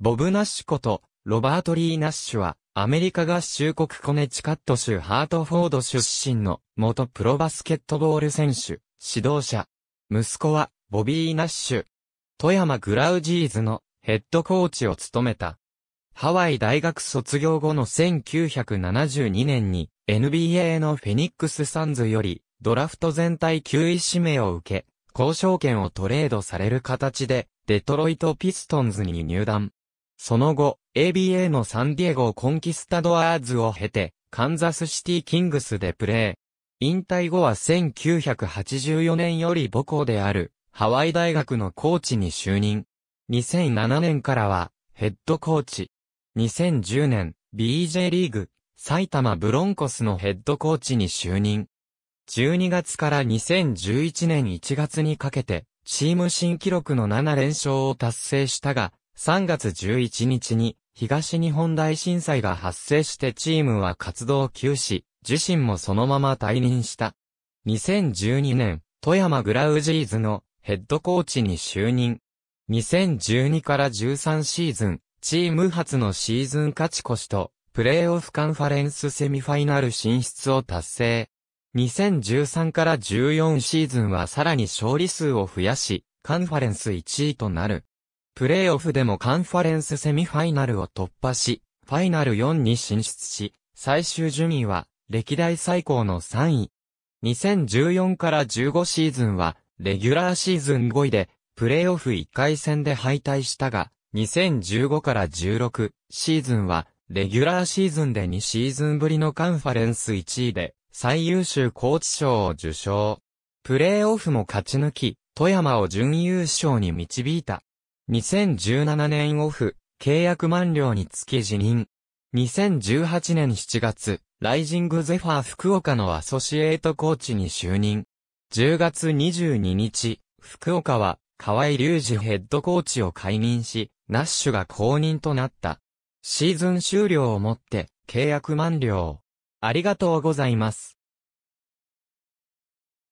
ボブ・ナッシュこと、ロバート・リー・ナッシュは、アメリカ合衆国コネチカット州ハートフォード出身の、元プロバスケットボール選手、指導者。息子は、ボビー・ナッシュ。富山グラウジーズの、ヘッドコーチを務めた。ハワイ大学卒業後の1972年に NBA のフェニックスサンズよりドラフト全体9位指名を受け、交渉権をトレードされる形でデトロイトピストンズに入団。その後、ABA のサンディエゴコンキスタドアーズを経て、カンザスシティキングスでプレー。引退後は1984年より母校である、ハワイ大学のコーチに就任。2007年からは、ヘッドコーチ。2010年、BJ リーグ、埼玉ブロンコスのヘッドコーチに就任。12月から2011年1月にかけて、チーム新記録の7連勝を達成したが、3月11日に東日本大震災が発生してチームは活動休止、自身もそのまま退任した。2012年、富山グラウジーズのヘッドコーチに就任。2012から13シーズン、チーム初のシーズン勝ち越しと、プレーオフカンファレンスセミファイナル進出を達成。2013から14シーズンはさらに勝利数を増やし、カンファレンス1位となる。プレーオフでもカンファレンスセミファイナルを突破し、ファイナル4に進出し、最終順位は歴代最高の3位。2014から15シーズンは、レギュラーシーズン5位で、プレーオフ1回戦で敗退したが、2015から16シーズンは、レギュラーシーズンで2シーズンぶりのカンファレンス1位で、最優秀コーチ賞を受賞。プレーオフも勝ち抜き、富山を準優勝に導いた。2017年オフ、契約満了につき辞任。2018年7月、ライジングゼファー福岡のアソシエイトコーチに就任。10月22日、福岡は河合隆二ヘッドコーチを解任し、ナッシュが公認となった。シーズン終了をもって契約満了。ありがとうございます。